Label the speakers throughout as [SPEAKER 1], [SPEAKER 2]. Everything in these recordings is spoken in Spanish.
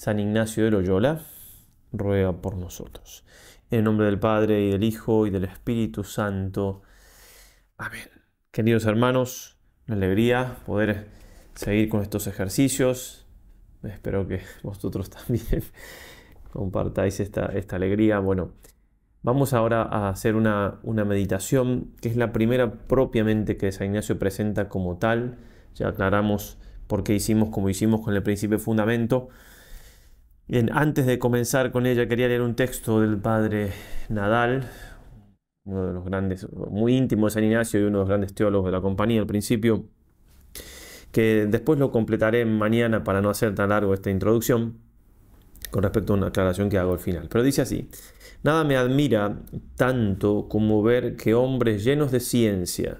[SPEAKER 1] San Ignacio de Loyola, ruega por nosotros. En el nombre del Padre y del Hijo y del Espíritu Santo. Amén. Queridos hermanos, una alegría poder seguir con estos ejercicios. Espero que vosotros también compartáis esta, alegría. Bueno, vamos ahora a hacer una, una meditación que es la primera propiamente que San Ignacio presenta como tal. Ya aclaramos por qué hicimos como hicimos con el principio fundamento antes de comenzar con ella quería leer un texto del padre Nadal, uno de los grandes, muy íntimo de San Ignacio y uno de los grandes teólogos de la compañía al principio, que después lo completaré mañana para no hacer tan largo esta introducción con respecto a una aclaración que hago al final. Pero dice así, nada me admira tanto como ver que hombres llenos de ciencia,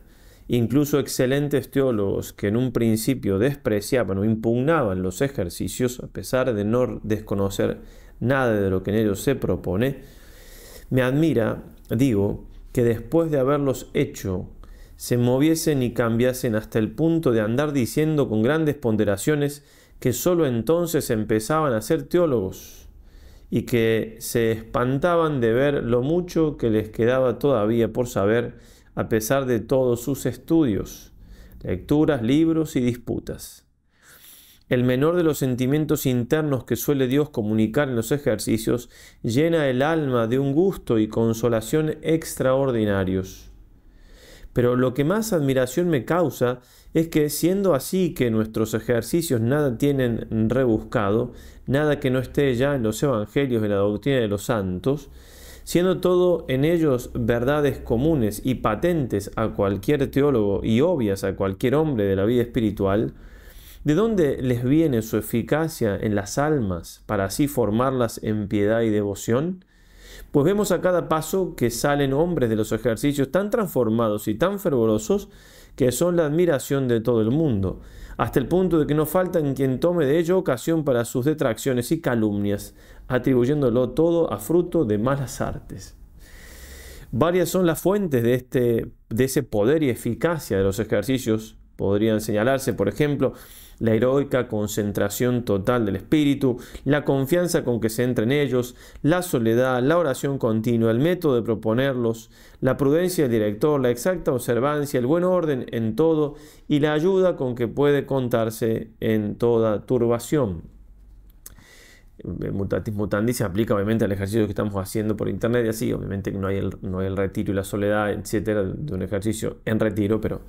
[SPEAKER 1] Incluso excelentes teólogos que en un principio despreciaban o impugnaban los ejercicios, a pesar de no desconocer nada de lo que en ellos se propone, me admira, digo, que después de haberlos hecho, se moviesen y cambiasen hasta el punto de andar diciendo con grandes ponderaciones que sólo entonces empezaban a ser teólogos y que se espantaban de ver lo mucho que les quedaba todavía por saber a pesar de todos sus estudios, lecturas, libros y disputas. El menor de los sentimientos internos que suele Dios comunicar en los ejercicios llena el alma de un gusto y consolación extraordinarios. Pero lo que más admiración me causa es que siendo así que nuestros ejercicios nada tienen rebuscado, nada que no esté ya en los evangelios de la doctrina de los santos, siendo todo en ellos verdades comunes y patentes a cualquier teólogo y obvias a cualquier hombre de la vida espiritual, ¿de dónde les viene su eficacia en las almas para así formarlas en piedad y devoción? Pues vemos a cada paso que salen hombres de los ejercicios tan transformados y tan fervorosos que son la admiración de todo el mundo hasta el punto de que no falta en quien tome de ello ocasión para sus detracciones y calumnias, atribuyéndolo todo a fruto de malas artes. Varias son las fuentes de, este, de ese poder y eficacia de los ejercicios. Podrían señalarse, por ejemplo, la heroica concentración total del espíritu, la confianza con que se entra en ellos, la soledad, la oración continua, el método de proponerlos, la prudencia del director, la exacta observancia, el buen orden en todo y la ayuda con que puede contarse en toda turbación mutatis mutandis se aplica obviamente al ejercicio que estamos haciendo por internet y así, obviamente no hay el, no hay el retiro y la soledad, etcétera, de un ejercicio en retiro, pero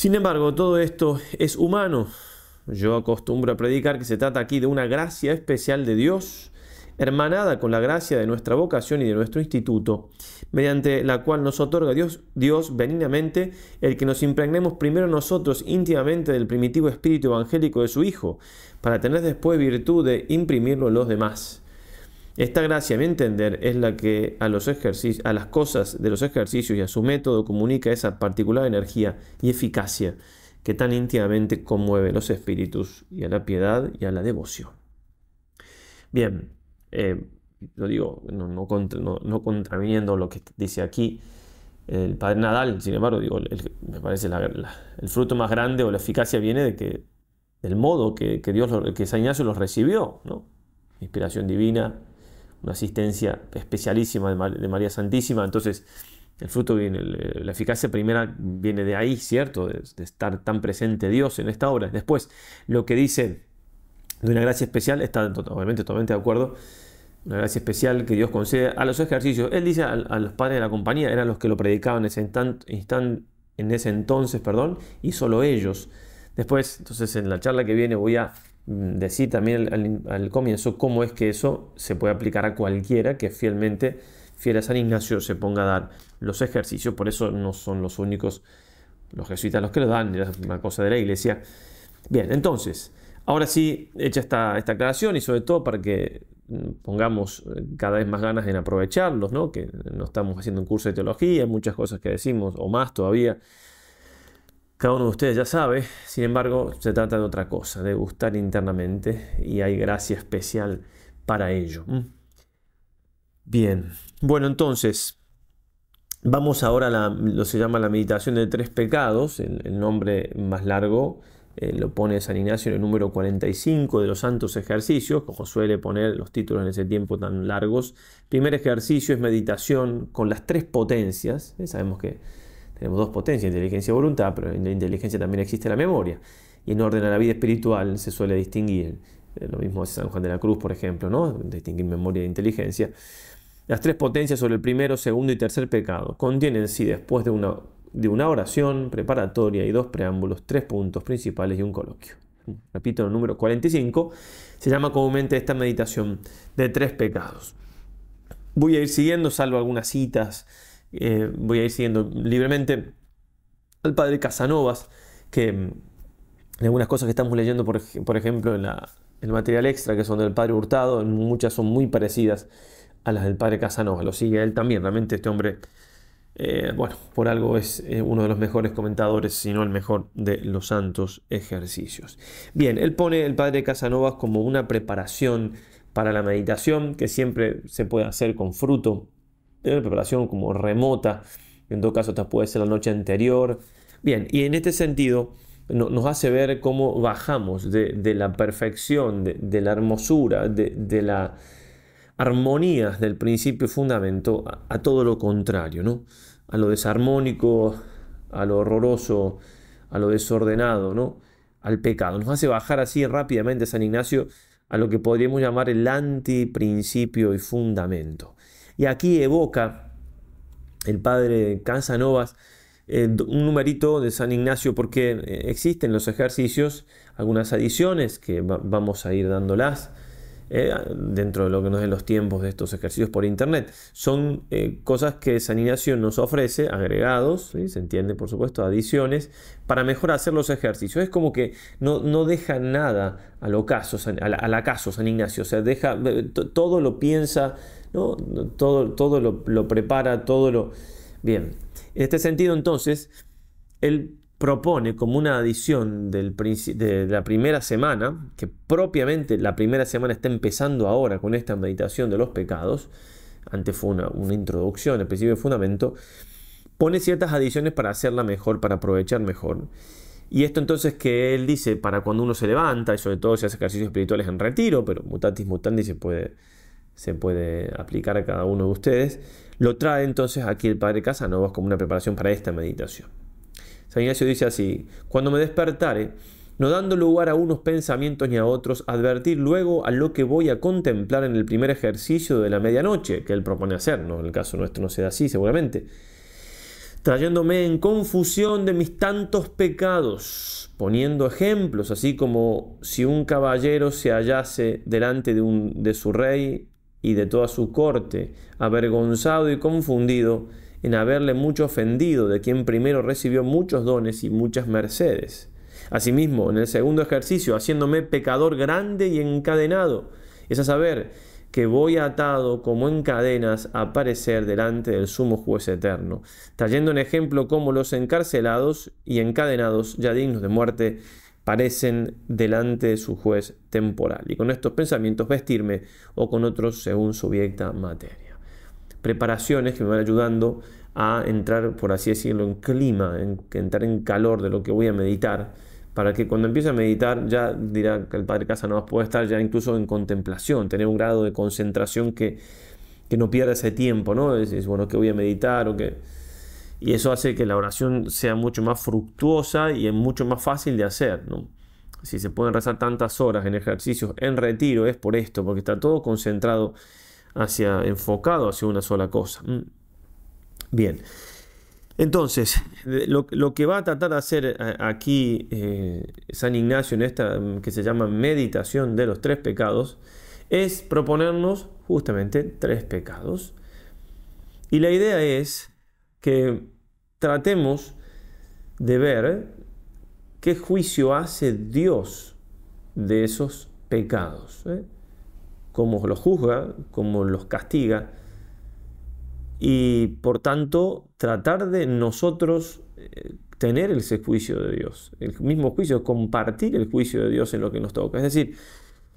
[SPEAKER 1] sin embargo, todo esto es humano. Yo acostumbro a predicar que se trata aquí de una gracia especial de Dios, hermanada con la gracia de nuestra vocación y de nuestro instituto, mediante la cual nos otorga Dios, benignamente el que nos impregnemos primero nosotros íntimamente del primitivo espíritu evangélico de su Hijo, para tener después virtud de imprimirlo en los demás. Esta gracia, a mi entender, es la que a, los a las cosas de los ejercicios y a su método comunica esa particular energía y eficacia que tan íntimamente conmueve los espíritus y a la piedad y a la devoción. Bien, eh, lo digo, no, contraviniendo lo que dice aquí el padre Nadal, sin embargo, digo, me parece el fruto más grande o la eficacia viene de que, del modo que, que San Ignacio los recibió, ¿no? Inspiración divina, una asistencia especialísima de, María Santísima. Entonces, el fruto viene, eh, la eficacia primera viene de ahí, ¿cierto? De, estar tan presente Dios en esta obra. Después, lo que dice de una gracia especial, está obviamente totalmente de acuerdo, una gracia especial que Dios concede a los ejercicios. Él dice a, los padres de la compañía, eran los que lo predicaban en ese, en ese entonces, perdón, y solo ellos. Después, entonces en la charla que viene voy a sí mm, también al, comienzo cómo es que eso se puede aplicar a cualquiera que fielmente, fiel a San Ignacio, se ponga a dar los ejercicios. Por eso no son los únicos los jesuitas los que lo dan, es una cosa de la iglesia. Bien, entonces, ahora sí, hecha esta, esta aclaración y sobre todo para que mm, pongamos eh, cada vez más ganas en aprovecharlos, ¿no? que no estamos haciendo un curso de teología, muchas cosas que decimos, o más todavía, cada uno de ustedes ya sabe, sin embargo, se trata de otra cosa, de gustar internamente y hay gracia especial para ello. Mm. Bien, bueno, entonces vamos ahora a la, lo se llama la meditación de tres pecados, el, nombre más largo eh, lo pone San Ignacio en el número 45 de los santos ejercicios, como suele poner los títulos en ese tiempo tan largos. Primer ejercicio es meditación con las tres potencias, eh, sabemos que tenemos dos potencias, inteligencia y voluntad, pero en la inteligencia también existe la memoria. Y en orden a la vida espiritual se suele distinguir, eh, lo mismo hace San Juan de la Cruz, por ejemplo, ¿no? distinguir memoria e inteligencia. Las tres potencias sobre el primero, segundo y tercer pecado contienen sí, después de una, de una oración preparatoria y dos preámbulos, tres puntos principales y un coloquio. Repito, el número 45 se llama comúnmente esta meditación de tres pecados. Voy a ir siguiendo, salvo algunas citas eh, voy a ir siguiendo libremente al padre Casanovas, que mm, algunas cosas que estamos leyendo, por, ejemplo, en, el material extra, que son del padre Hurtado, muchas son muy parecidas a las del padre Casanovas. Lo sigue él también, realmente este hombre, eh, bueno, por algo es eh, uno de los mejores comentadores, si no el mejor de los santos ejercicios. Bien, él pone el padre Casanovas como una preparación para la meditación que siempre se puede hacer con fruto de preparación como remota, en todo caso esta puede ser la noche anterior. Bien, y en este sentido nos hace ver cómo bajamos de, la perfección, de, la hermosura, de, la armonía del principio y fundamento a, todo lo contrario, ¿no? a lo desarmónico, a lo horroroso, a lo desordenado, ¿no? al pecado. Nos hace bajar así rápidamente San Ignacio a lo que podríamos llamar el antiprincipio y fundamento. Y aquí evoca el padre Casanovas eh, un numerito de San Ignacio porque eh, existen los ejercicios, algunas adiciones que vamos a ir dándolas. Eh, dentro de lo que nos den los tiempos de estos ejercicios por internet. Son cosas que San Ignacio nos ofrece, agregados, se entiende por supuesto, adiciones, para mejor hacer los ejercicios. Es como que no, no deja nada al al acaso San Ignacio, o sea, deja, todo lo piensa todo, todo lo, prepara, todo lo... Bien, en este sentido entonces, él propone como una adición de la primera semana, que propiamente la primera semana está empezando ahora con esta meditación de los pecados, antes fue una, introducción, el principio de fundamento, pone ciertas adiciones para hacerla mejor, para aprovechar mejor. Y esto entonces que él dice para cuando uno se levanta y sobre todo si hace ejercicios espirituales en retiro, pero mutatis mutandis se puede se puede aplicar a cada uno de ustedes, lo trae entonces aquí el Padre Casanovas como una preparación para esta meditación. San Ignacio dice así, cuando me despertare, no dando lugar a unos pensamientos ni a otros, advertir luego a lo que voy a contemplar en el primer ejercicio de la medianoche, que él propone hacer, en el caso nuestro no sea así seguramente, trayéndome en confusión de mis tantos pecados, poniendo ejemplos, así como si un caballero se hallase delante de, un, de su rey y de toda su corte, avergonzado y confundido en haberle mucho ofendido, de quien primero recibió muchos dones y muchas mercedes. Asimismo, en el segundo ejercicio, haciéndome pecador grande y encadenado, es a saber que voy atado como en cadenas a aparecer delante del sumo juez eterno, trayendo en ejemplo como los encarcelados y encadenados, ya dignos de muerte, aparecen delante de su juez temporal, y con estos pensamientos vestirme o con otros según su materia. Preparaciones que me van ayudando a entrar, por así decirlo, en clima, en, entrar en calor de lo que voy a meditar, para que cuando empiece a meditar, ya dirá que el Padre Casa no puede estar ya incluso en contemplación, tener un grado de concentración que, que no pierda ese tiempo, ¿no? es bueno, que voy a meditar o que y eso hace que la oración sea mucho más fructuosa y es mucho más fácil de hacer. Si se pueden rezar tantas horas en ejercicios en retiro es por esto, porque está todo concentrado hacia enfocado hacia una sola cosa. Mm. Bien. Entonces, lo, que va a tratar de hacer eh, aquí eh, San Ignacio en esta mm, que se llama meditación de los tres pecados es proponernos justamente tres pecados. Y la idea es que tratemos de ver qué juicio hace Dios de esos pecados, ¿eh? cómo los juzga, cómo los castiga, y por tanto tratar de nosotros eh, tener ese juicio de Dios, el mismo juicio, compartir el juicio de Dios en lo que nos toca. Es decir,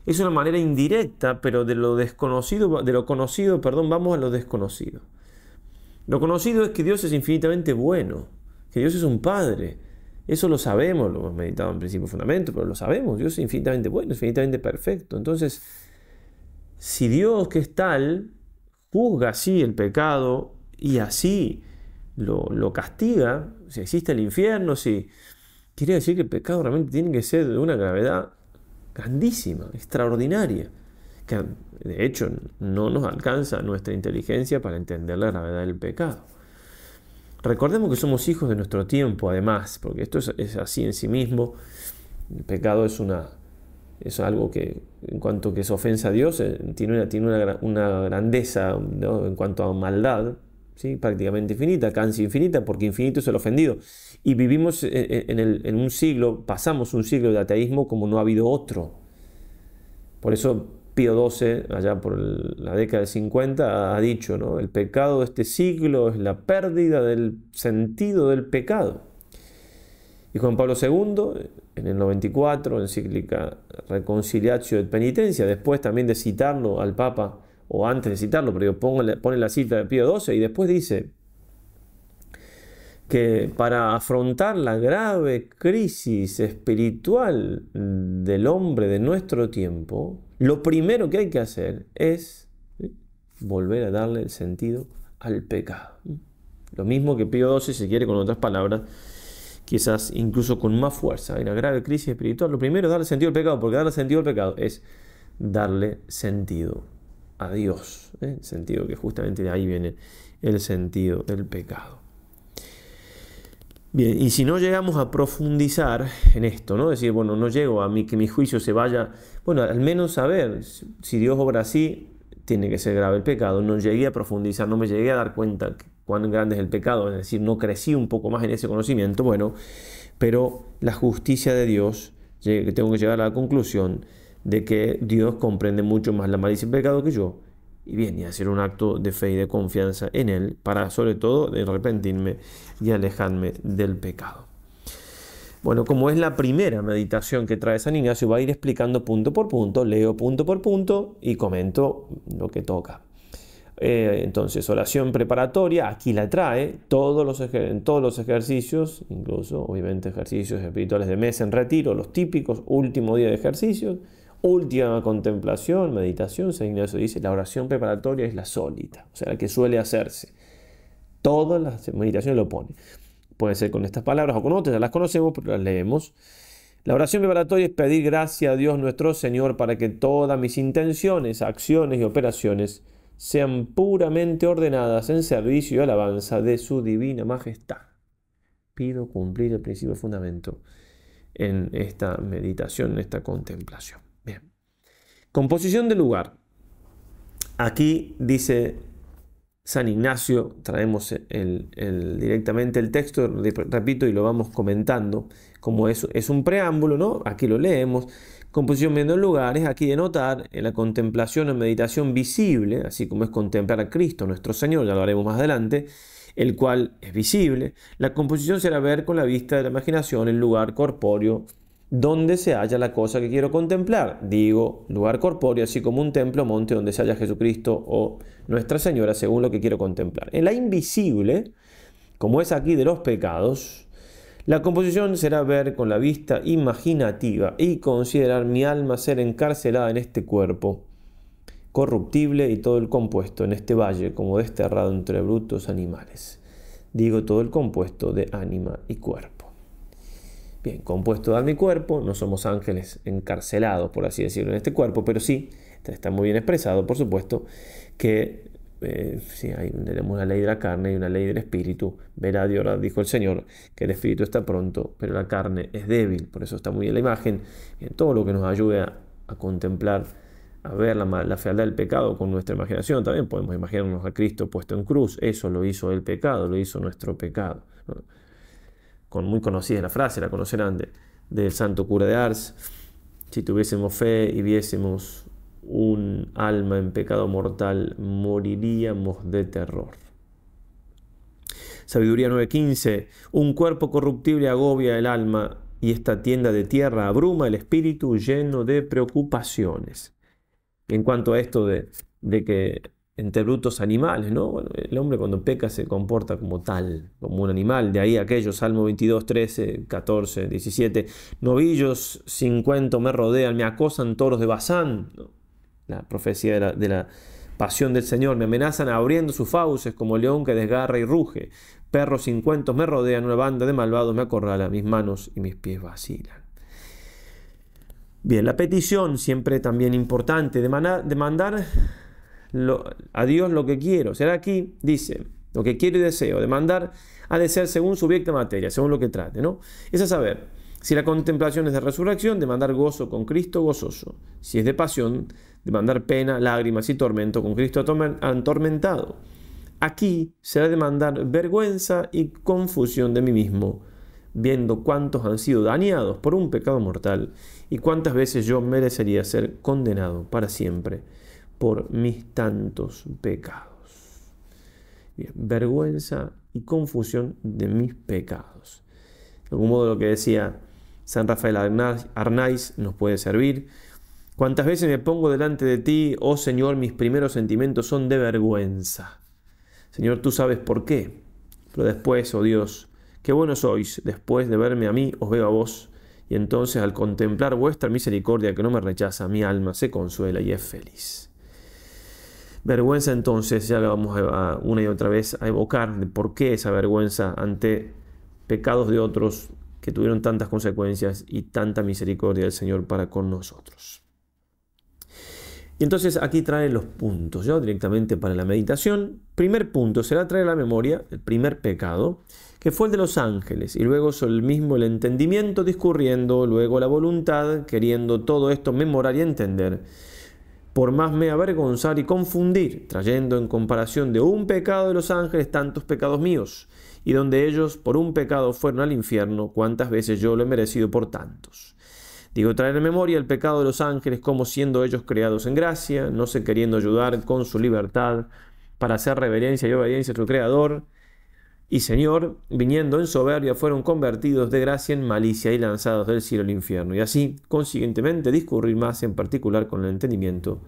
[SPEAKER 1] es una manera indirecta, pero de lo desconocido, de lo conocido, perdón, vamos a lo desconocido. Lo conocido es que Dios es infinitamente bueno, que Dios es un Padre. Eso lo sabemos, lo hemos meditado en principio fundamento, pero lo sabemos. Dios es infinitamente bueno, infinitamente perfecto. Entonces, si Dios que es tal, juzga así el pecado y así lo, castiga, si existe el infierno, si... Quiere decir que el pecado realmente tiene que ser de una gravedad grandísima, extraordinaria de hecho no nos alcanza nuestra inteligencia para entender la gravedad del pecado. Recordemos que somos hijos de nuestro tiempo, además, porque esto es, así en sí mismo. El pecado es una es algo que, en cuanto que se ofensa a Dios, eh, tiene una, tiene una, grandeza en cuanto a maldad, ¿sí? prácticamente infinita, casi infinita, porque infinito es el ofendido. Y vivimos eh, eh, en, el, en un siglo, pasamos un siglo de ateísmo como no ha habido otro. Por eso Pío XII, allá por la década del 50, ha dicho, ¿no? el pecado de este siglo es la pérdida del sentido del pecado. Y Juan Pablo II, en el 94, encíclica Reconciliatio de Penitencia, después también de citarlo al Papa, o antes de citarlo, pero pone la cita de Pío XII y después dice que para afrontar la grave crisis espiritual del hombre de nuestro tiempo, lo primero que hay que hacer es volver a darle el sentido al pecado. Lo mismo que Pío XII, si quiere, con otras palabras, quizás incluso con más fuerza. En la grave crisis espiritual, lo primero es darle sentido al pecado, porque darle sentido al pecado es darle sentido a Dios. ¿eh? El sentido que justamente de ahí viene el sentido del pecado. Bien, y si no llegamos a profundizar en esto, ¿no? Decir, bueno, no llego a mí, que mi juicio se vaya, bueno, al menos saber si Dios obra así, tiene que ser grave el pecado. No llegué a profundizar, no me llegué a dar cuenta cuán grande es el pecado, es decir, no crecí un poco más en ese conocimiento, bueno, pero la justicia de Dios, tengo que llegar a la conclusión de que Dios comprende mucho más la malicia y el pecado que yo, y bien, y hacer un acto de fe y de confianza en Él para sobre todo arrepentirme y alejarme del pecado. Bueno, como es la primera meditación que trae San Ignacio, va a ir explicando punto por punto, leo punto por punto y comento lo que toca. Eh, entonces, oración preparatoria, aquí la trae, todos los, todos los ejercicios, incluso obviamente ejercicios espirituales de mes en retiro, los típicos, último día de ejercicios, última contemplación, meditación, se dice, la oración preparatoria es la sólita, o sea, la que suele hacerse. Todas las meditaciones lo pone. Puede ser con estas palabras o con otras, ya las conocemos, pero las leemos. La oración preparatoria es pedir gracia a Dios nuestro Señor para que todas mis intenciones, acciones y operaciones sean puramente ordenadas en servicio y alabanza de su divina majestad. Pido cumplir el principio fundamento en esta meditación, en esta contemplación. Bien. Composición de lugar. Aquí dice San Ignacio, traemos directamente el texto, repito, y lo vamos comentando, como es, es un preámbulo, ¿no? Aquí lo leemos. Composición viendo lugares, aquí de notar en la contemplación o meditación visible, así como es contemplar a Cristo nuestro Señor, ya lo haremos más adelante, el cual es visible. La composición será ver con la vista de la imaginación el lugar corpóreo donde se halla la cosa que quiero contemplar, digo, lugar corpóreo, así como un templo, monte donde se halla Jesucristo o Nuestra Señora, según lo que quiero contemplar. En la invisible, como es aquí de los pecados, la composición será ver con la vista imaginativa y considerar mi alma ser encarcelada en este cuerpo, corruptible y todo el compuesto en este valle, como desterrado entre brutos animales. Digo todo el compuesto de ánima y cuerpo. Bien, compuesto de mi y cuerpo, no somos ángeles encarcelados, por así decirlo, en este cuerpo, pero sí, está muy bien expresado, por supuesto, que eh, si tenemos la ley de la carne y una ley del espíritu. Verá Dios dijo el Señor, que el espíritu está pronto, pero la carne es débil. Por eso está muy bien la imagen. en todo lo que nos ayude a, contemplar, a ver la, fealdad del pecado con nuestra imaginación, también podemos imaginarnos a Cristo puesto en cruz. Eso lo hizo el pecado, lo hizo nuestro pecado con muy conocida la frase, la conocerán del santo cura de Ars, si tuviésemos fe y viésemos un alma en pecado mortal, moriríamos de terror. Sabiduría 9:15, un cuerpo corruptible agobia el alma y esta tienda de tierra abruma el espíritu lleno de preocupaciones. En cuanto a esto de, de que entre brutos animales, ¿no? el hombre cuando peca se comporta como tal, como un animal. De ahí aquello, Salmo 22, 13, 14, 17. Novillos 50 me rodean, me acosan toros de Bazán. La profecía de la, pasión del Señor. Me amenazan abriendo sus fauces como león que desgarra y ruge. Perros sin me rodean, una banda de malvados me acorrala, mis manos y mis pies vacilan. Bien, la petición siempre también importante, de demandar a Dios lo que quiero. Será aquí, dice, lo que quiero y deseo. Demandar ha de ser según objeto materia, según lo que trate, ¿no? Es a saber, si la contemplación es de resurrección, demandar gozo con Cristo gozoso. Si es de pasión, demandar pena, lágrimas y tormento con Cristo atormentado. Aquí será demandar vergüenza y confusión de mí mismo, viendo cuántos han sido dañados por un pecado mortal y cuántas veces yo merecería ser condenado para siempre por mis tantos pecados. vergüenza y confusión de mis pecados. De algún modo lo que decía San Rafael Arnaiz nos puede servir. Cuántas veces me pongo delante de ti, oh Señor, mis primeros sentimientos son de vergüenza. Señor, tú sabes por qué. Pero después, oh Dios, qué bueno sois, después de verme a mí, os veo a vos. Y entonces al contemplar vuestra misericordia que no me rechaza, mi alma se consuela y es feliz. Vergüenza entonces, ya la vamos a, una y otra vez a evocar, de por qué esa vergüenza ante pecados de otros que tuvieron tantas consecuencias y tanta misericordia del Señor para con nosotros. Y entonces aquí trae los puntos, yo directamente para la meditación. Primer punto será traer la memoria el primer pecado, que fue el de los ángeles, y luego el mismo el entendimiento discurriendo, luego la voluntad, queriendo todo esto memorar y entender por más me avergonzar y confundir, trayendo en comparación de un pecado de los ángeles tantos pecados míos, y donde ellos por un pecado fueron al infierno, cuántas veces yo lo he merecido por tantos. Digo, traer en memoria el pecado de los ángeles como siendo ellos creados en gracia, no se queriendo ayudar con su libertad para hacer reverencia y obediencia a su Creador, y Señor, viniendo en soberbia, fueron convertidos de gracia en malicia y lanzados del cielo al infierno, y así, consiguientemente, discurrir más en particular con el entendimiento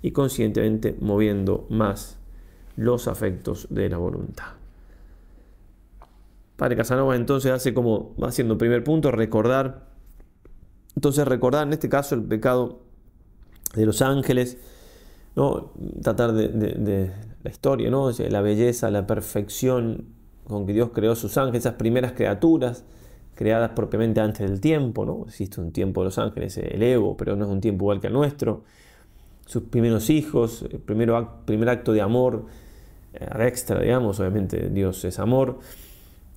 [SPEAKER 1] y conscientemente moviendo más los afectos de la voluntad. Padre Casanova entonces hace como, va haciendo primer punto, recordar, entonces recordar en este caso el pecado de los ángeles, ¿no? tratar de, la historia, ¿no? la belleza, la perfección, con que Dios creó sus ángeles, esas primeras criaturas creadas propiamente antes del tiempo, ¿no? Existe un tiempo de los ángeles, el ego, pero no es un tiempo igual que el nuestro. Sus primeros hijos, el primero primer acto de amor, eh, extra, digamos, obviamente Dios es amor,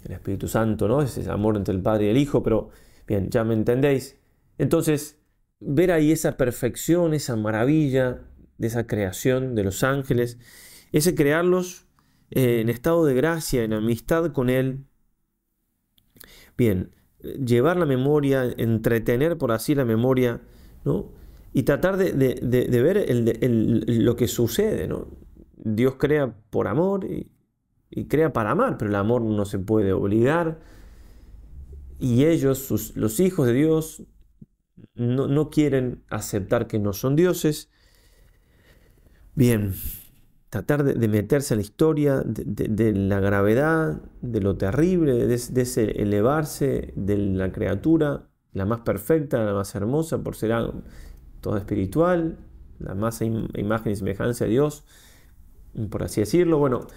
[SPEAKER 1] el Espíritu Santo, ¿no? Es ese amor entre el Padre y el Hijo, pero bien, ya me entendéis. Entonces, ver ahí esa perfección, esa maravilla de esa creación de los ángeles, ese crearlos eh, en estado de gracia, en amistad con Él. Bien, llevar la memoria, entretener por así la memoria, Y tratar de, ver lo que sucede, Dios crea por amor y, crea para amar, pero el amor no se puede obligar. Y ellos, sus, los hijos de Dios, no, no quieren aceptar que no son dioses. Bien, tratar de, meterse a la historia, de, la gravedad, de lo terrible, de, ese elevarse de la criatura, la más perfecta, la más hermosa, por ser algo, todo espiritual, la más imagen y semejanza de Dios, por así decirlo, bueno,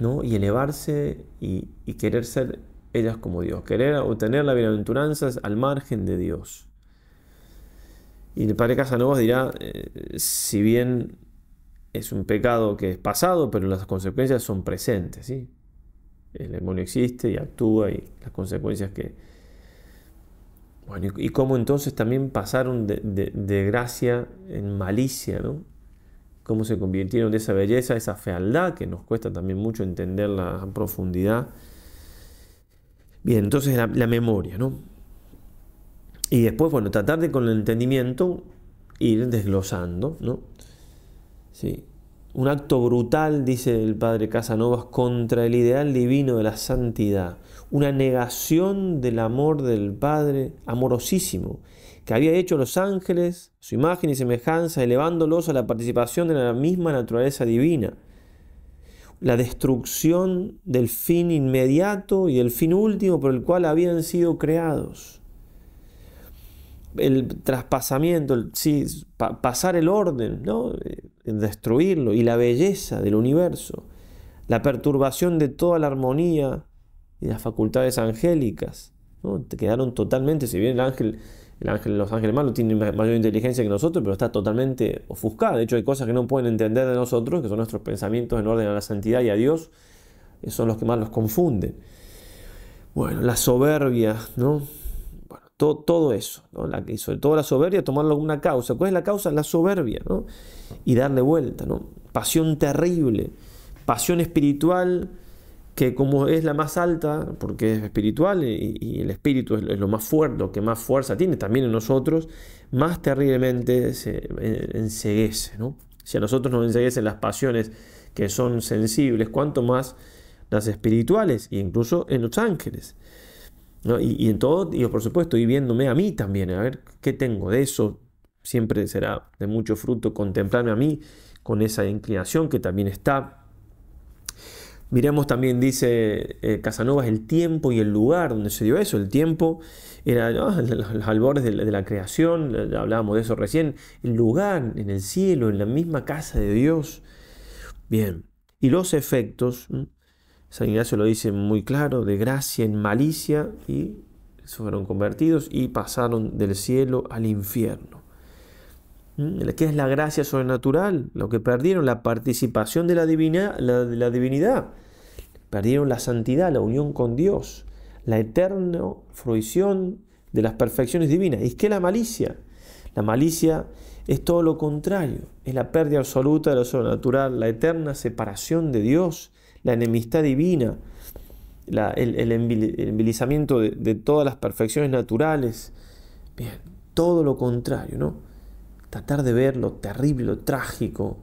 [SPEAKER 1] ¿no? y elevarse y, querer ser ellas como Dios, querer obtener la bienaventuranza al margen de Dios. Y el padre Casanova dirá, eh, si bien es un pecado que es pasado, pero las consecuencias son presentes. ¿sí? El demonio existe y actúa y las consecuencias que... Bueno, y, cómo entonces también pasaron de, gracia en malicia, ¿no? Cómo se convirtieron de esa belleza, esa fealdad, que nos cuesta también mucho entender la profundidad. Bien, entonces la, la memoria, ¿no? Y después, bueno, tratar de con el entendimiento ir desglosando, ¿no? ¿sí? Un acto brutal, dice el padre Casanovas, contra el ideal divino de la santidad. Una negación del amor del Padre amorosísimo, que había hecho los ángeles, su imagen y semejanza, elevándolos a la participación de la misma naturaleza divina. La destrucción del fin inmediato y el fin último por el cual habían sido creados el traspasamiento, sí, pasar el orden, ¿no? destruirlo y la belleza del universo, la perturbación de toda la armonía y las facultades angélicas. ¿no? Te quedaron totalmente, si bien el ángel, los ángeles malos tienen mayor inteligencia que nosotros, pero está totalmente ofuscada. De hecho, hay cosas que no pueden entender de nosotros, que son nuestros pensamientos en orden a la santidad y a Dios, son los que más los confunden. Bueno, la soberbia, ¿no? todo, eso, la, y sobre todo la soberbia, tomarlo alguna una causa. ¿Cuál es la causa? La soberbia, ¿no? Y darle vuelta, ¿no? Pasión terrible, pasión espiritual que como es la más alta, porque es espiritual y, el espíritu es lo, más fuerte, lo que más fuerza tiene también en nosotros, más terriblemente se eh, enseguece. ¿no? Si a nosotros nos enseguecen las pasiones que son sensibles, cuanto más las espirituales, e incluso en los ángeles. Y, en todo, y por supuesto, y viéndome a mí también, a ver qué tengo de eso. Siempre será de mucho fruto contemplarme a mí con esa inclinación que también está. Miremos también, dice eh, Casanova Casanovas, el tiempo y el lugar donde se dio eso. El tiempo era los, albores de la, creación, hablábamos de eso recién. El lugar en el cielo, en la misma casa de Dios. Bien. Y los efectos, San Ignacio lo dice muy claro, de gracia en malicia, y fueron convertidos y pasaron del cielo al infierno. Mm, ¿Qué es la gracia sobrenatural? Lo que perdieron, la participación de la, divina, la, de la divinidad. Perdieron la santidad, la unión con Dios, la eterna fruición de las perfecciones divinas. ¿Y qué es la malicia? La malicia es todo lo contrario, es la pérdida absoluta de lo sobrenatural, la eterna separación de Dios, la enemistad divina, el, el, de, todas las perfecciones naturales. Bien, todo lo contrario, ¿no? Tratar de ver lo terrible, lo trágico.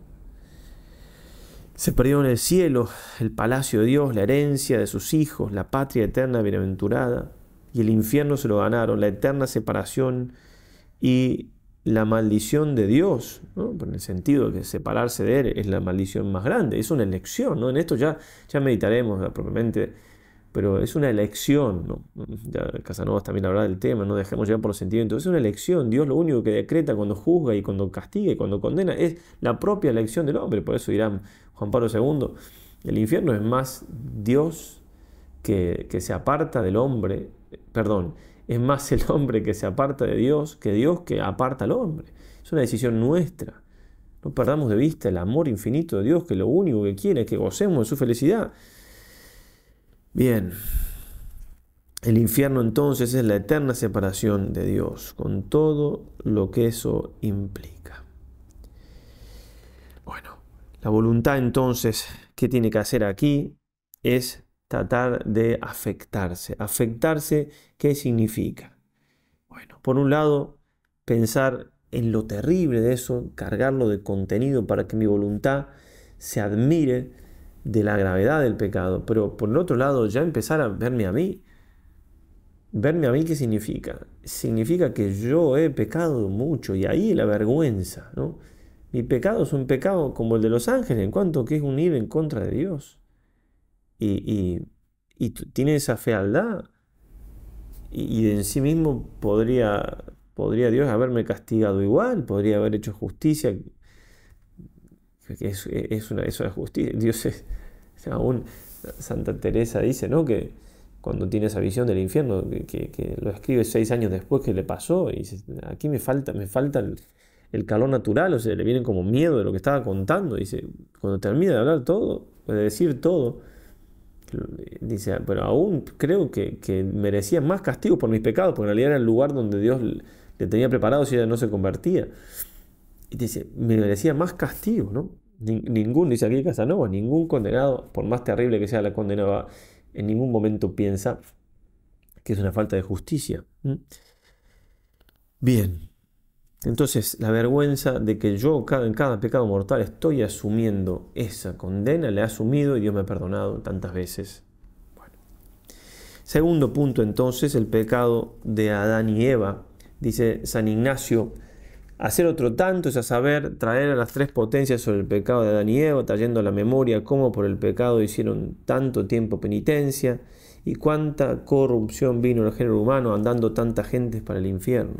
[SPEAKER 1] Se perdieron en el cielo el palacio de Dios, la herencia de sus hijos, la patria eterna bienaventurada. Y el infierno se lo ganaron, la eterna separación y la maldición de Dios, en el sentido de que separarse de Él es la maldición más grande, es una elección, ¿no? en esto ya, ya meditaremos propiamente, pero es una elección, ¿no? ya Casanovas también hablará del tema, no dejemos llevar por los sentimientos, es una elección, Dios lo único que decreta cuando juzga y cuando castiga y cuando condena es la propia elección del hombre, por eso dirá Juan Pablo II, el infierno es más Dios que, que se aparta del hombre, perdón, es más el hombre que se aparta de Dios que Dios que aparta al hombre. Es una decisión nuestra. No perdamos de vista el amor infinito de Dios, que lo único que quiere es que gocemos de su felicidad. Bien, el infierno entonces es la eterna separación de Dios, con todo lo que eso implica. Bueno, la voluntad entonces que tiene que hacer aquí es tratar de afectarse. ¿Afectarse qué significa? Bueno, por un lado, pensar en lo terrible de eso, cargarlo de contenido para que mi voluntad se admire de la gravedad del pecado. Pero por el otro lado, ya empezar a verme a mí. Verme a mí, ¿qué significa? Significa que yo he pecado mucho y ahí la vergüenza, ¿no? Mi pecado es un pecado como el de los ángeles, en cuanto que es un ir en contra de Dios y, tiene esa fealdad y, en sí mismo podría, podría Dios haberme castigado igual, podría haber hecho justicia. Es, es una, de esas justicia. Dios es, aún Santa Teresa dice, ¿no? Que cuando tiene esa visión del infierno, que, lo escribe seis años después que le pasó, y dice, aquí me falta, me falta el, calor natural, o sea, le viene como miedo de lo que estaba contando. Dice, cuando termina de hablar todo, de decir todo, dice, pero aún creo que, merecía más castigo por mis pecados, porque en realidad era el lugar donde Dios le tenía preparado si ella no se convertía. Y dice, me merecía más castigo, ¿no? Ningún, dice aquí Casanova, ningún condenado, por más terrible que sea la condenada, en ningún momento piensa que es una falta de justicia. ¿Mm? Bien, entonces, la vergüenza de que yo en cada pecado mortal estoy asumiendo esa condena, la he asumido y Dios me ha perdonado tantas veces. Bueno. Segundo punto, entonces, el pecado de Adán y Eva. Dice San Ignacio, hacer otro tanto es a saber traer a las tres potencias sobre el pecado de Adán y Eva, trayendo a la memoria cómo por el pecado hicieron tanto tiempo penitencia y cuánta corrupción vino el género humano andando tanta gente para el infierno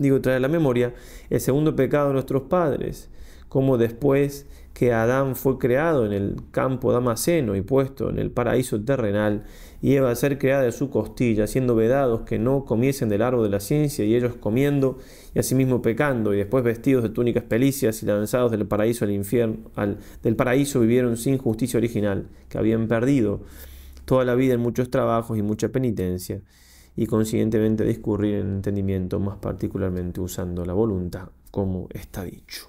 [SPEAKER 1] digo, trae a la memoria el segundo pecado de nuestros padres, como después que Adán fue creado en el campo Damasceno y puesto en el paraíso terrenal, y Eva a ser creada de su costilla, siendo vedados que no comiesen del árbol de la ciencia, y ellos comiendo y asimismo pecando, y después vestidos de túnicas pelicias y lanzados del paraíso al infierno, del paraíso vivieron sin justicia original, que habían perdido toda la vida en muchos trabajos y mucha penitencia y consiguientemente discurrir en entendimiento, más particularmente usando la voluntad, como está dicho.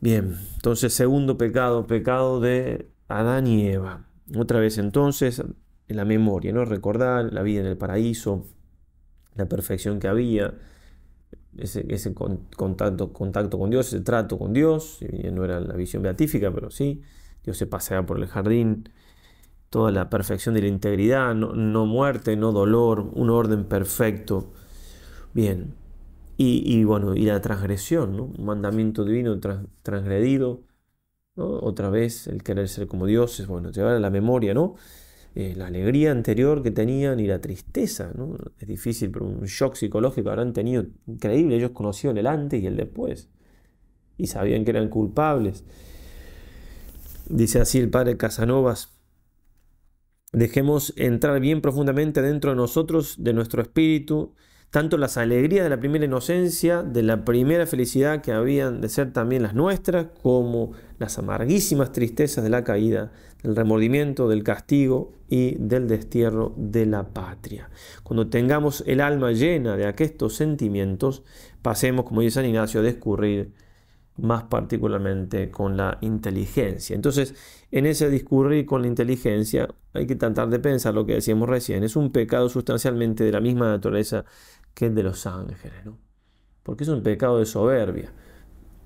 [SPEAKER 1] Bien, entonces segundo pecado, pecado de Adán y Eva. Otra vez entonces, en la memoria, ¿no? Recordar la vida en el paraíso, la perfección que había, ese, contacto, contacto, con Dios, ese trato con Dios, no era la visión beatífica, pero sí, Dios se paseaba por el jardín, toda la perfección de la integridad, no, muerte, no dolor, un orden perfecto. Bien, y, y bueno, y la transgresión, ¿no? un mandamiento divino transgredido, otra vez el querer ser como Dios, es bueno, llevar a la memoria, ¿no? Eh, la alegría anterior que tenían y la tristeza, ¿no? Es difícil, pero un shock psicológico habrán tenido increíble, ellos conocían el antes y el después, y sabían que eran culpables. Dice así el padre Casanovas, Dejemos entrar bien profundamente dentro de nosotros, de nuestro espíritu, tanto las alegrías de la primera inocencia, de la primera felicidad que habían de ser también las nuestras, como las amarguísimas tristezas de la caída, del remordimiento, del castigo y del destierro de la patria. Cuando tengamos el alma llena de aquestos sentimientos, pasemos, como dice San Ignacio, a descurrir más particularmente con la inteligencia. Entonces, en ese discurrir con la inteligencia, hay que tratar de pensar lo que decíamos recién, es un pecado sustancialmente de la misma naturaleza que el de los ángeles, ¿no? porque es un pecado de soberbia,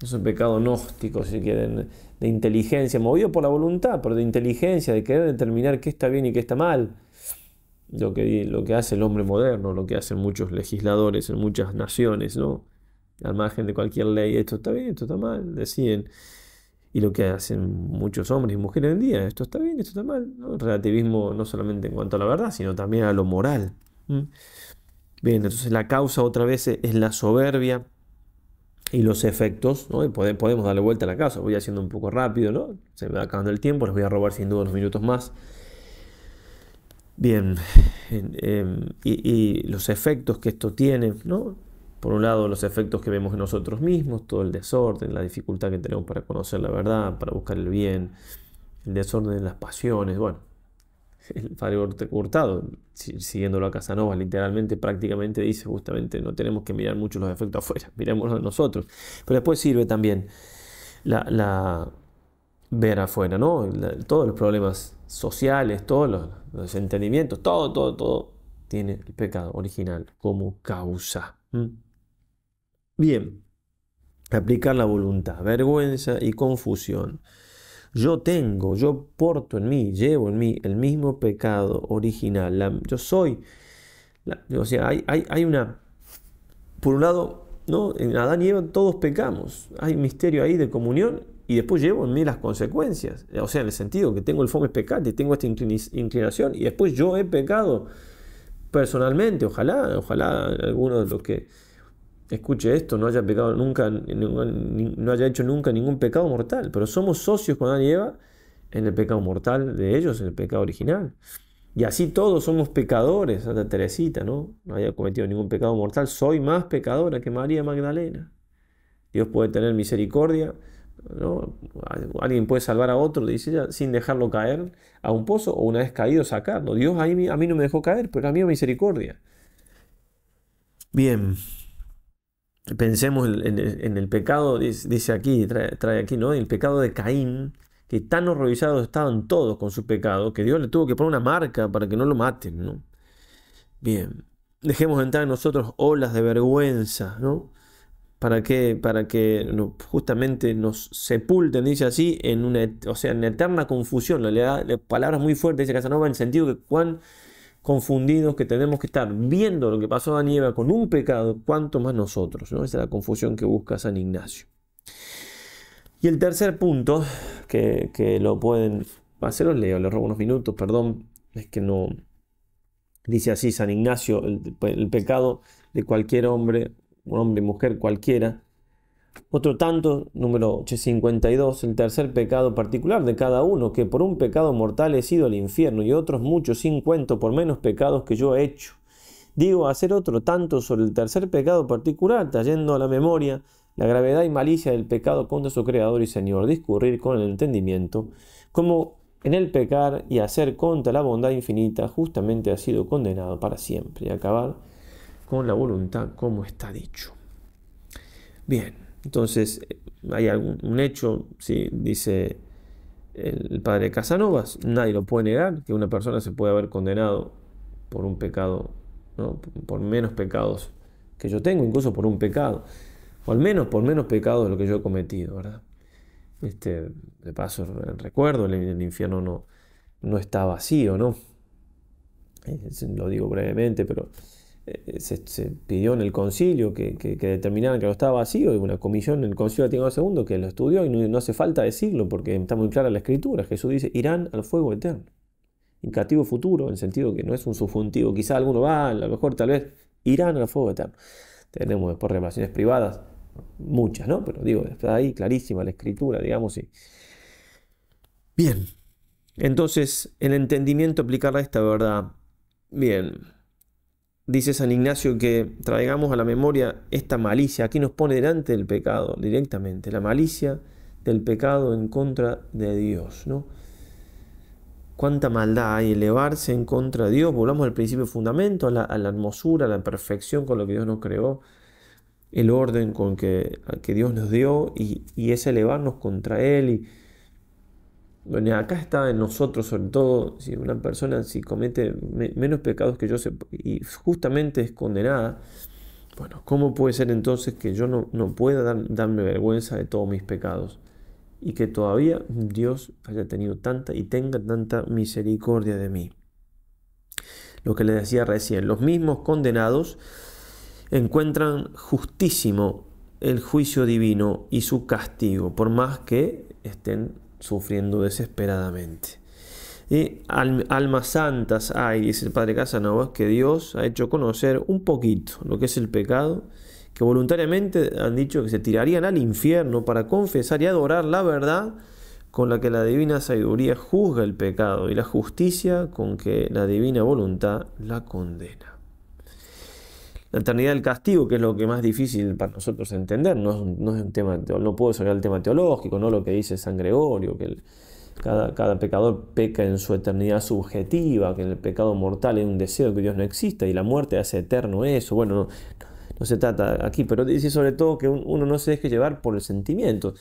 [SPEAKER 1] es un pecado gnóstico, si quieren, de inteligencia, movido por la voluntad, pero de inteligencia, de querer determinar qué está bien y qué está mal. Lo que, lo que hace el hombre moderno, lo que hacen muchos legisladores en muchas naciones, ¿no? al margen de cualquier ley, esto está bien, esto está mal, deciden. Y lo que hacen muchos hombres y mujeres en día, esto está bien, esto está mal. Relativismo no solamente en cuanto a la verdad, sino también a lo moral. Bien, entonces la causa otra vez es la soberbia y los efectos, ¿no? podemos darle vuelta a la causa, voy haciendo un poco rápido, ¿no? Se me va acabando el tiempo, les voy a robar sin duda unos minutos más. Bien, em, y, y, los efectos que esto tiene, ¿no? Por un lado, los efectos que vemos en nosotros mismos, todo el desorden, la dificultad que tenemos para conocer la verdad, para buscar el bien, el desorden en las pasiones, bueno, el padre Hurtado, siguiéndolo a Casanova, literalmente, prácticamente dice justamente, no tenemos que mirar mucho los efectos afuera, a nosotros. Pero después sirve también la, ver afuera, ¿no? todos los problemas sociales, todos los, entendimientos, todo, todo, todo tiene el pecado original como causa. Bien, aplicar la voluntad, vergüenza y confusión. Yo tengo, yo porto en mí, llevo en mí el mismo pecado original. yo soy, o sea, hay, una, por un lado, ¿no? en Adán y Eva todos pecamos. Hay misterio ahí de comunión y después llevo en mí las consecuencias. O sea, en el sentido que tengo el pecado y tengo esta inclinación y después yo he pecado personalmente. Ojalá, ojalá alguno de los que escuche esto, no haya pecado nunca, no haya hecho nunca ningún pecado mortal, pero somos socios con Adán y Eva en el pecado mortal de ellos, en el pecado original. Y así todos somos pecadores, Santa Teresita, ¿no? No haya cometido ningún pecado mortal, soy más pecadora que María Magdalena. Dios puede tener misericordia, ¿no? Alguien puede salvar a otro, dice ella, sin dejarlo caer a un pozo o una vez caído sacarlo. Dios a mí, a mí no me dejó caer, pero a mí misericordia. Bien, pensemos en, el pecado, dice, aquí, trae, aquí, ¿no? El pecado de Caín, que tan horrorizados estaban todos con su pecado, que Dios le tuvo que poner una marca para que no lo maten, ¿no? Bien, dejemos entrar en nosotros olas de vergüenza, ¿no? ¿Para que Para que justamente nos sepulten, dice así, en una, o sea, en eterna confusión. Le palabra palabras muy fuertes, dice Casanova, en el sentido que Juan confundidos que tenemos que estar viendo lo que pasó a Nieva con un pecado, cuanto más nosotros. ¿no? Esa es la confusión que busca San Ignacio. Y el tercer punto, que, lo pueden, hacer, los leo, les robo unos minutos, perdón, es que no, dice así San Ignacio, el, pecado de cualquier hombre, un hombre, mujer, cualquiera, otro tanto, número 852, el tercer pecado particular de cada uno, que por un pecado mortal he sido al infierno y otros muchos sin cuento por menos pecados que yo he hecho. Digo, hacer otro tanto sobre el tercer pecado particular, trayendo a la memoria la gravedad y malicia del pecado contra su Creador y Señor, discurrir con el entendimiento, como en el pecar y hacer contra la bondad infinita, justamente ha sido condenado para siempre y acabar con la voluntad como está dicho. Bien. Entonces, hay algún un hecho, ¿sí? dice el padre Casanovas, nadie lo puede negar, que una persona se puede haber condenado por un pecado, por menos pecados que yo tengo, incluso por un pecado, o al menos por menos pecados de lo que yo he cometido, ¿verdad? Este, de paso, recuerdo, el, infierno no, no está vacío, ¿no? Eh, lo digo brevemente, pero eh, se, pidió en el concilio que, que, determinaran que lo estaba vacío y una comisión en el concilio Tiago II que lo estudió y no, hace falta decirlo porque está muy clara la escritura. Jesús dice, irán al fuego eterno. Indicativo futuro, en sentido que no es un subjuntivo, quizá alguno va, a lo mejor tal vez, irán al fuego eterno. Tenemos después relaciones privadas, muchas, ¿no? Pero digo, está ahí clarísima la escritura, digamos, Bien. Entonces, el entendimiento a esta verdad. Bien, dice San Ignacio que traigamos a la memoria esta malicia. Aquí nos pone delante del pecado directamente, la malicia del pecado en contra de Dios. ¿no? Cuánta maldad hay, elevarse en contra de Dios. Volvamos al principio fundamento, a la, hermosura, a la perfección con lo que Dios nos creó, el orden con que, que Dios nos dio y, y es elevarnos contra Él y acá está en nosotros, sobre todo, si una persona si comete menos pecados que yo y justamente es condenada, bueno, ¿cómo puede ser entonces que yo no, pueda darme vergüenza de todos mis pecados? Y que todavía Dios haya tenido tanta y tenga tanta misericordia de mí. Lo que le decía recién, los mismos condenados encuentran justísimo el juicio divino y su castigo, por más que estén sufriendo desesperadamente. Y almas santas hay, dice el padre Casanova, que Dios ha hecho conocer un poquito lo que es el pecado, que voluntariamente han dicho que se tirarían al infierno para confesar y adorar la verdad con la que la divina sabiduría juzga el pecado y la justicia con que la divina voluntad la condena. La eternidad del castigo, que es lo que más difícil para nosotros entender, no es, un tema, no puedo sacar el tema teológico, no lo que dice San Gregorio, que cada, cada, pecador peca en su eternidad subjetiva, que el pecado mortal es un deseo de que Dios no exista y la muerte hace eterno eso. Bueno, no, no se trata aquí, pero dice sobre todo que uno no se deje llevar por el sentimiento.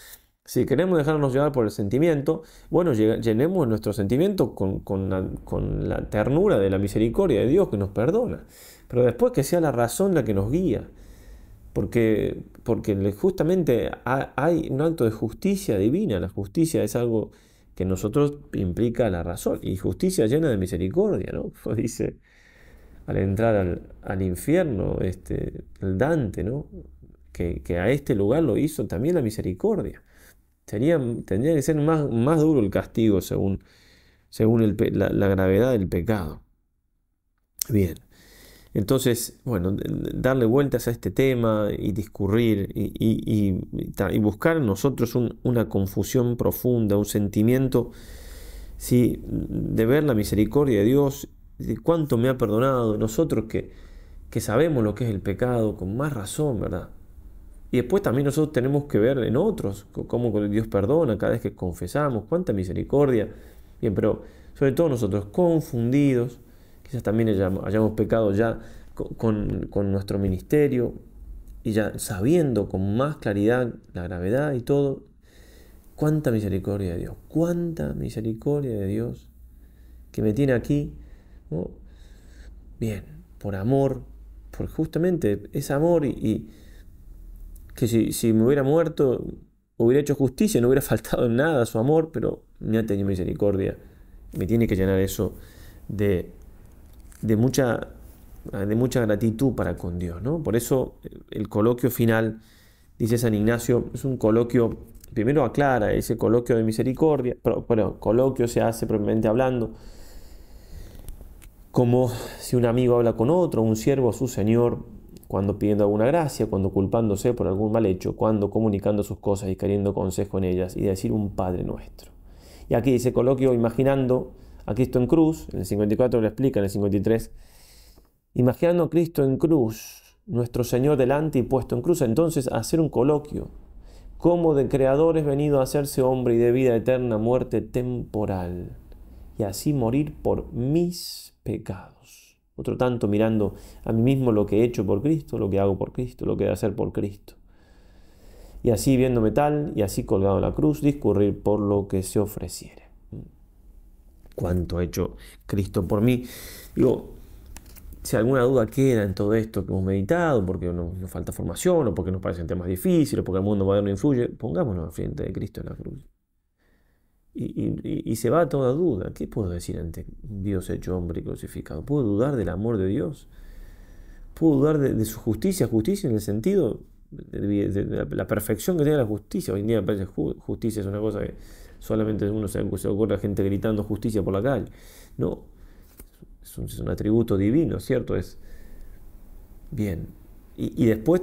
[SPEAKER 1] Si queremos dejarnos llevar por el sentimiento, bueno, llenemos nuestro sentimiento con, la, ternura de la misericordia de Dios que nos perdona. Pero después que sea la razón la que nos guía. Porque, porque justamente hay un acto de justicia divina. La justicia es algo que nosotros implica la razón. Y justicia llena de misericordia, ¿no? dice al entrar al, infierno este, el Dante, ¿no? que a este lugar lo hizo también la misericordia tendría que ser más, más duro el castigo según, según la, gravedad del pecado. Bien, entonces, bueno, darle vueltas a este tema y discurrir y, buscar en nosotros una confusión profunda, un sentimiento de ver la misericordia de Dios, de cuánto me ha perdonado, nosotros que, que sabemos lo que es el pecado, con más razón, ¿verdad? Y después también nosotros tenemos que ver en otros cómo Dios perdona cada vez que confesamos, cuánta misericordia. Bien, pero sobre todo nosotros confundidos, quizás también hayamos, pecado ya con, nuestro ministerio y ya sabiendo con más claridad la gravedad y todo, cuánta misericordia de Dios, cuánta misericordia de Dios que me tiene aquí, bien, por amor, por justamente es amor y que si, me hubiera muerto, hubiera hecho justicia, no hubiera faltado en nada su amor, pero me ha tenido misericordia. Me tiene que llenar eso de, de, mucha, de mucha gratitud para con Dios. ¿no? Por eso el coloquio final, dice San Ignacio, es un coloquio, primero aclara ese coloquio de misericordia, pero, el coloquio se hace propiamente hablando, como si un amigo habla con otro, un siervo a su Señor, cuando pidiendo alguna gracia, cuando culpándose por algún mal hecho, cuando comunicando sus cosas y queriendo consejo en ellas y decir un Padre nuestro. Y aquí dice coloquio imaginando a Cristo en cruz, en el 54 lo explica, en el 53, imaginando a Cristo en cruz, nuestro Señor delante y puesto en cruz, entonces hacer un coloquio, como de creador es venido a hacerse hombre y de vida eterna, muerte temporal, y así morir por mis pecados otro tanto mirando a mí mismo lo que he hecho por Cristo, lo que hago por Cristo, lo que he de hacer por Cristo. Y así viéndome tal y así colgado en la cruz, discurrir por lo que se ofreciere. ¿Cuánto ha hecho Cristo por mí? Digo, si alguna duda queda en todo esto que hemos meditado, porque nos, falta formación, o porque nos parecen temas difíciles, o porque el mundo moderno influye, pongámonos al frente de Cristo en la cruz. Y, se va toda duda. ¿Qué puedo decir ante Dios hecho hombre y crucificado? ¿Puedo dudar del amor de Dios? ¿Puedo dudar de, su justicia? Justicia en el sentido de, la, perfección que tiene la justicia. Hoy en día parece justicia es una cosa que solamente uno se, se ocurre a gente gritando justicia por la calle. No, es un, es un atributo divino, ¿cierto? Es bien. Y, después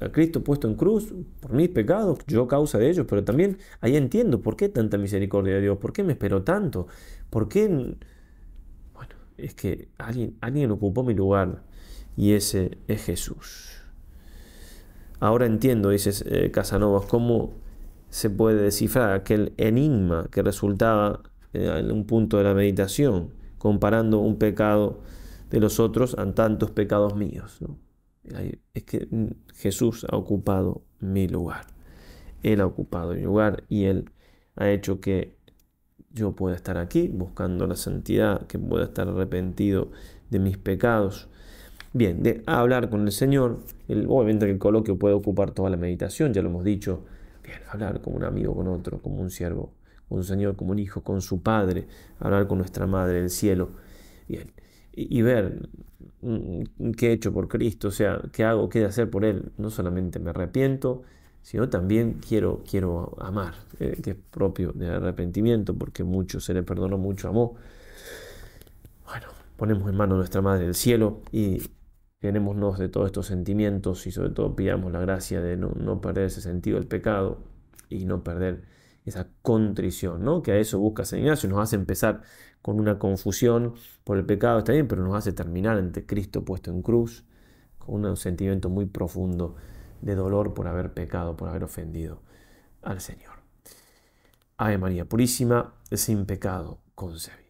[SPEAKER 1] a Cristo puesto en cruz por mis pecados, yo causa de ellos, pero también ahí entiendo por qué tanta misericordia de Dios, por qué me esperó tanto, por qué... Mm, bueno, es que alguien, ocupó mi lugar y ese es Jesús. Ahora entiendo, dices eh, Casanovas, cómo se puede descifrar aquel enigma que resultaba eh, en un punto de la meditación, comparando un pecado de los otros a tantos pecados míos. ¿no? es que mm, Jesús ha ocupado mi lugar. Él ha ocupado mi lugar y Él ha hecho que yo pueda estar aquí buscando la santidad, que pueda estar arrepentido de mis pecados. Bien, de hablar con el Señor, el, obviamente el coloquio puede ocupar toda la meditación, ya lo hemos dicho. Bien, hablar como un amigo con otro, como un siervo, con un Señor, como un hijo, con su Padre, hablar con nuestra Madre del cielo. Bien, y ver Mm, qué he hecho por Cristo, o sea, qué hago, qué de hacer por Él. No solamente me arrepiento, sino también quiero, quiero amar, eh, que es propio del arrepentimiento, porque mucho se le perdonó, mucho amó. Bueno, ponemos en mano a nuestra Madre del Cielo y llenémonos de todos estos sentimientos y sobre todo pidamos la gracia de no, no perder ese sentido del pecado y no perder esa contrición, ¿no? Que a eso busca Señor, Si nos hace empezar con una confusión por el pecado, está bien, pero nos hace terminar ante Cristo puesto en cruz, con un sentimiento muy profundo de dolor por haber pecado, por haber ofendido al Señor. Ave María Purísima, sin pecado concebida.